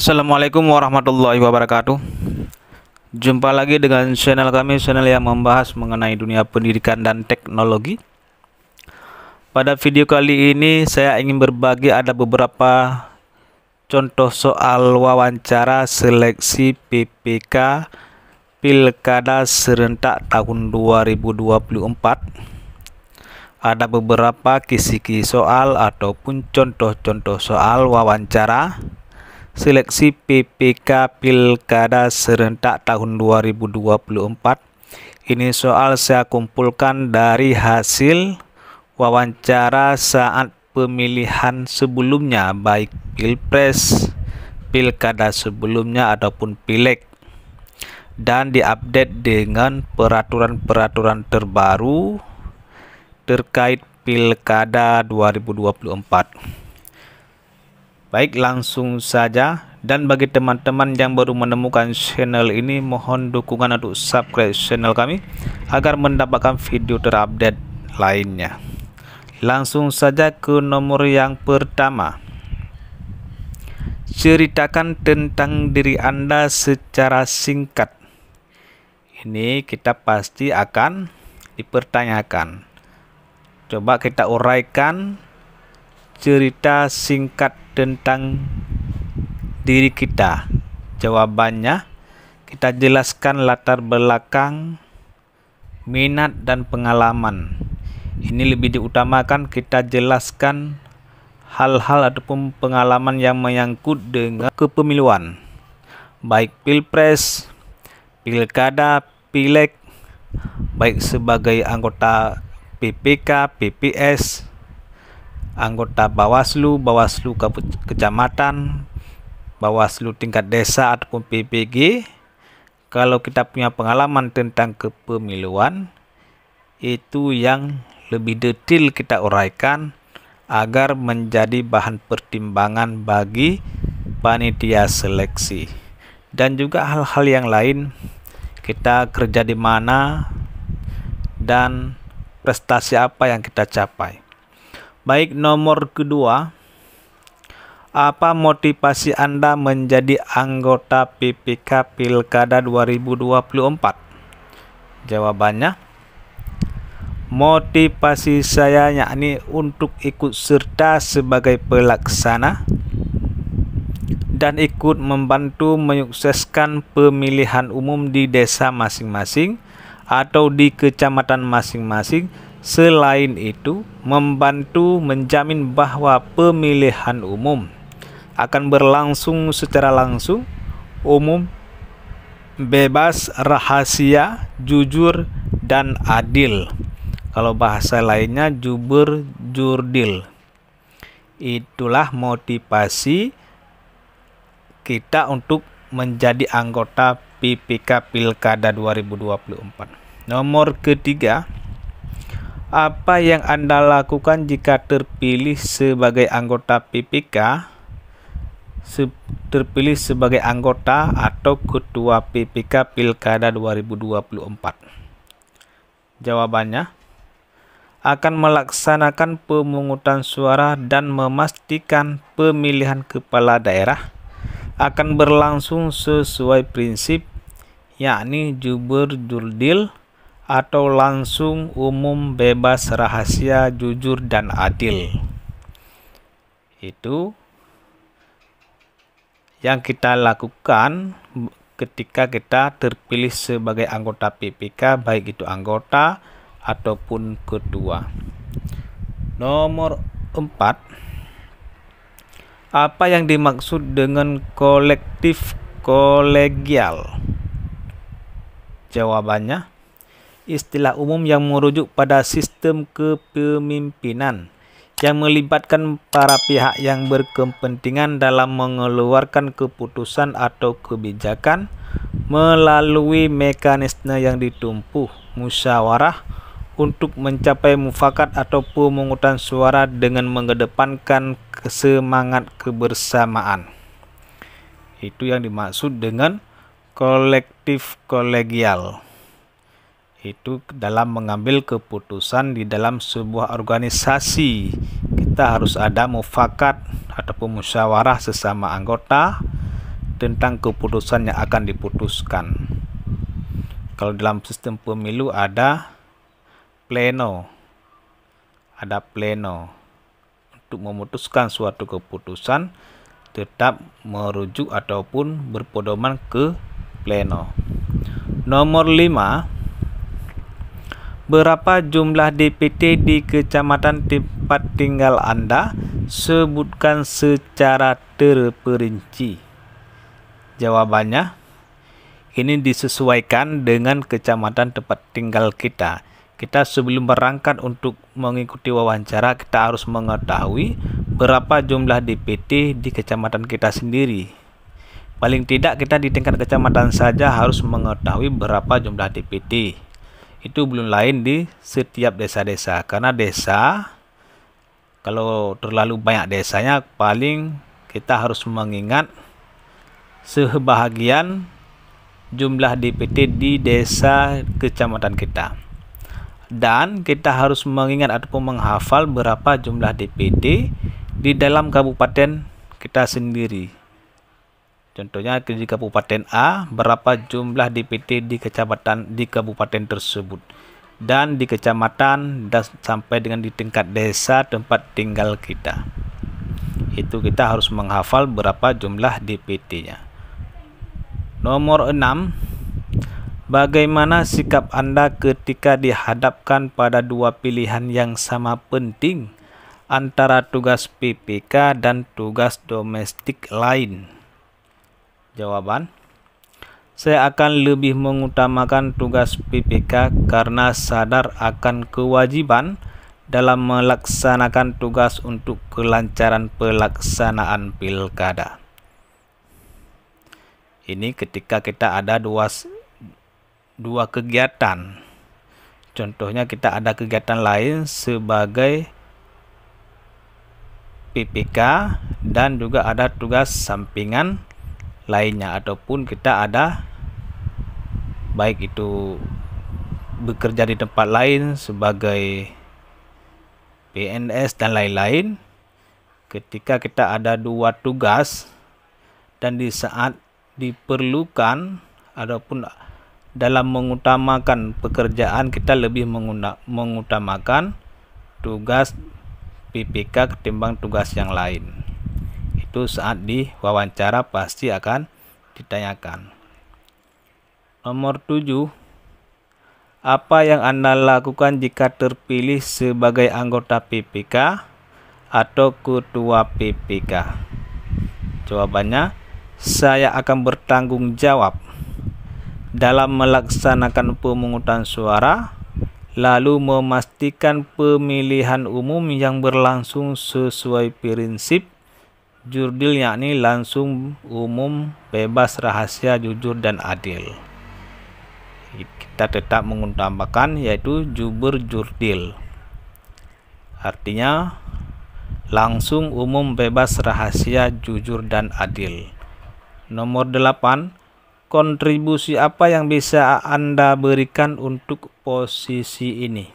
Assalamualaikum warahmatullahi wabarakatuh Jumpa lagi dengan channel kami Channel yang membahas mengenai dunia pendidikan dan teknologi Pada video kali ini saya ingin berbagi ada beberapa Contoh soal wawancara seleksi PPK Pilkada serentak tahun 2024 ada beberapa kisi-kisi soal ataupun contoh-contoh soal wawancara seleksi PPK Pilkada serentak tahun 2024. Ini soal saya kumpulkan dari hasil wawancara saat pemilihan sebelumnya baik Pilpres, Pilkada sebelumnya ataupun Pileg dan diupdate dengan peraturan-peraturan terbaru terkait Pilkada 2024. Baik langsung saja dan bagi teman-teman yang baru menemukan channel ini mohon dukungan untuk subscribe channel kami agar mendapatkan video terupdate lainnya. Langsung saja ke nomor yang pertama. Ceritakan tentang diri Anda secara singkat. Ini kita pasti akan dipertanyakan. Coba kita uraikan cerita singkat tentang diri kita? Jawabannya, kita jelaskan latar belakang, minat, dan pengalaman. Ini lebih diutamakan kita jelaskan hal-hal ataupun pengalaman yang menyangkut dengan kepemiluan, baik pilpres, pilkada, pilek, baik sebagai anggota PPK, PPS, anggota Bawaslu, Bawaslu kecamatan, Bawaslu tingkat desa ataupun PPG. Kalau kita punya pengalaman tentang kepemiluan, itu yang lebih detail kita uraikan agar menjadi bahan pertimbangan bagi panitia seleksi. Dan juga hal-hal yang lain, kita kerja di mana dan prestasi apa yang kita capai. Baik, nomor kedua. Apa motivasi Anda menjadi anggota PPK Pilkada 2024? Jawabannya Motivasi saya yakni untuk ikut serta sebagai pelaksana dan ikut membantu menyukseskan pemilihan umum di desa masing-masing atau di kecamatan masing-masing Selain itu, membantu menjamin bahwa pemilihan umum akan berlangsung secara langsung, umum, bebas, rahasia, jujur, dan adil. Kalau bahasa lainnya jubur jurdil. Itulah motivasi kita untuk menjadi anggota PPK Pilkada 2024. Nomor ketiga, apa yang Anda lakukan jika terpilih sebagai anggota PPK? terpilih sebagai anggota atau ketua PPK Pilkada 2024. Jawabannya akan melaksanakan pemungutan suara dan memastikan pemilihan kepala daerah akan berlangsung sesuai prinsip yakni jubur jurdil atau langsung umum bebas rahasia jujur dan adil itu yang kita lakukan ketika kita terpilih sebagai anggota PPK baik itu anggota ataupun kedua nomor 4 apa yang dimaksud dengan kolektif kolegial jawabannya istilah umum yang merujuk pada sistem kepemimpinan yang melibatkan para pihak yang berkepentingan dalam mengeluarkan keputusan atau kebijakan melalui mekanisme yang ditumpuh musyawarah untuk mencapai mufakat atau pemungutan suara dengan mengedepankan semangat kebersamaan. Itu yang dimaksud dengan kolektif kolegial itu dalam mengambil keputusan di dalam sebuah organisasi kita harus ada mufakat ataupun musyawarah sesama anggota tentang keputusan yang akan diputuskan kalau dalam sistem pemilu ada pleno ada pleno untuk memutuskan suatu keputusan tetap merujuk ataupun berpedoman ke pleno nomor 5 Berapa jumlah DPT di kecamatan tempat tinggal Anda? Sebutkan secara terperinci. Jawabannya, ini disesuaikan dengan kecamatan tempat tinggal kita. Kita sebelum berangkat untuk mengikuti wawancara, kita harus mengetahui berapa jumlah DPT di kecamatan kita sendiri. Paling tidak kita di tingkat kecamatan saja harus mengetahui berapa jumlah DPT itu belum lain di setiap desa-desa karena desa kalau terlalu banyak desanya paling kita harus mengingat sebahagian jumlah DPT di desa kecamatan kita dan kita harus mengingat ataupun menghafal berapa jumlah DPD di dalam kabupaten kita sendiri Contohnya di Kabupaten A, berapa jumlah DPT di kecamatan di kabupaten tersebut dan di kecamatan dan sampai dengan di tingkat desa tempat tinggal kita. Itu kita harus menghafal berapa jumlah DPT-nya. Nomor 6. Bagaimana sikap Anda ketika dihadapkan pada dua pilihan yang sama penting antara tugas PPK dan tugas domestik lain? Jawaban Saya akan lebih mengutamakan tugas PPK karena sadar akan kewajiban dalam melaksanakan tugas untuk kelancaran pelaksanaan pilkada. Ini ketika kita ada dua dua kegiatan. Contohnya kita ada kegiatan lain sebagai PPK dan juga ada tugas sampingan lainnya ataupun kita ada baik itu bekerja di tempat lain sebagai PNS dan lain-lain ketika kita ada dua tugas dan di saat diperlukan ataupun dalam mengutamakan pekerjaan kita lebih mengutamakan tugas PPK ketimbang tugas yang lain itu saat diwawancara pasti akan ditanyakan. Nomor 7. Apa yang Anda lakukan jika terpilih sebagai anggota PPK atau ketua PPK? Jawabannya, saya akan bertanggung jawab dalam melaksanakan pemungutan suara lalu memastikan pemilihan umum yang berlangsung sesuai prinsip Jurdil yakni langsung umum, bebas, rahasia, jujur, dan adil. Kita tetap mengutamakan yaitu jubur jurdil. Artinya langsung umum, bebas, rahasia, jujur, dan adil. Nomor 8, kontribusi apa yang bisa Anda berikan untuk posisi ini?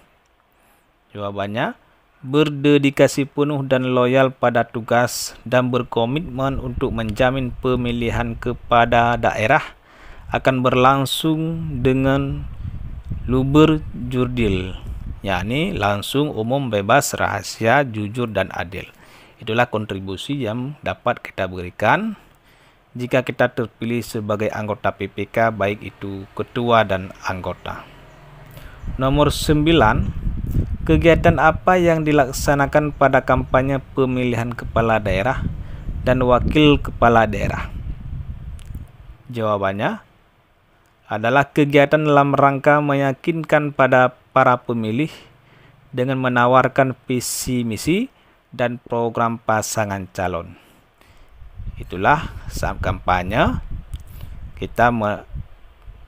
Jawabannya berdedikasi penuh dan loyal pada tugas dan berkomitmen untuk menjamin pemilihan kepada daerah akan berlangsung dengan luber jurdil yakni langsung umum bebas rahasia jujur dan adil itulah kontribusi yang dapat kita berikan jika kita terpilih sebagai anggota PPK baik itu ketua dan anggota nomor 9 Kegiatan apa yang dilaksanakan pada kampanye pemilihan kepala daerah dan wakil kepala daerah? Jawabannya adalah kegiatan dalam rangka meyakinkan pada para pemilih dengan menawarkan visi misi dan program pasangan calon. Itulah saat kampanye kita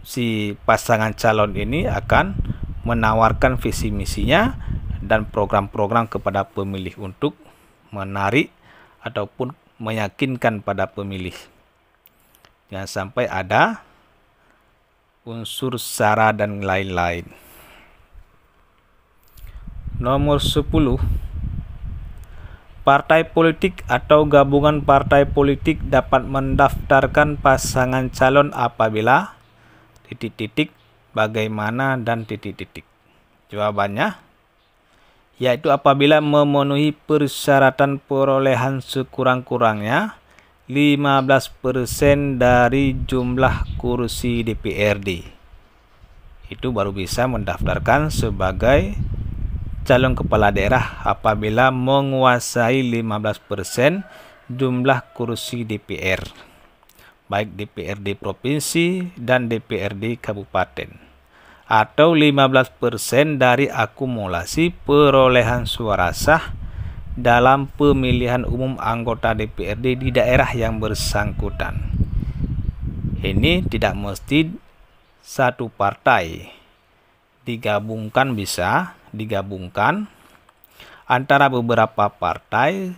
si pasangan calon ini akan menawarkan visi misinya dan program-program kepada pemilih untuk menarik ataupun meyakinkan pada pemilih. Jangan sampai ada unsur sara dan lain-lain. Nomor 10 Partai politik atau gabungan partai politik dapat mendaftarkan pasangan calon apabila titik-titik bagaimana, dan titik-titik. Jawabannya, yaitu apabila memenuhi persyaratan perolehan sekurang-kurangnya 15% dari jumlah kursi DPRD. Itu baru bisa mendaftarkan sebagai calon kepala daerah apabila menguasai 15% jumlah kursi DPR baik DPRD provinsi dan DPRD kabupaten atau 15% dari akumulasi perolehan suara sah dalam pemilihan umum anggota DPRD di daerah yang bersangkutan. Ini tidak mesti satu partai. Digabungkan bisa, digabungkan antara beberapa partai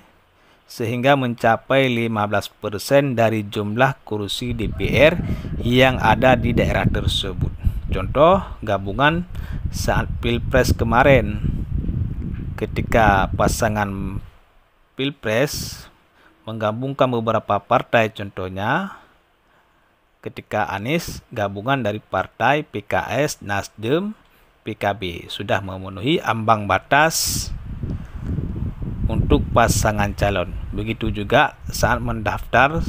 sehingga mencapai 15% dari jumlah kursi DPR yang ada di daerah tersebut. Contoh gabungan saat Pilpres kemarin ketika pasangan Pilpres menggabungkan beberapa partai contohnya ketika Anies gabungan dari partai PKS, Nasdem, PKB sudah memenuhi ambang batas untuk pasangan calon. Begitu juga saat mendaftar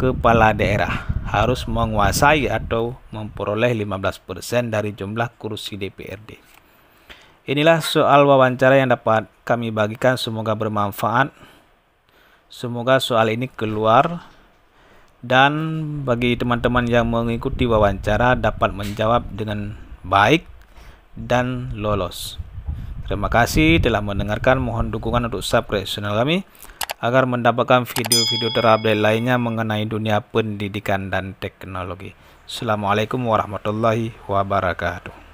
kepala daerah harus menguasai atau memperoleh 15% dari jumlah kursi DPRD. Inilah soal wawancara yang dapat kami bagikan semoga bermanfaat. Semoga soal ini keluar dan bagi teman-teman yang mengikuti wawancara dapat menjawab dengan baik dan lolos. Terima kasih telah mendengarkan. Mohon dukungan untuk subscribe channel kami agar mendapatkan video-video terupdate lainnya mengenai dunia pendidikan dan teknologi. Assalamualaikum warahmatullahi wabarakatuh.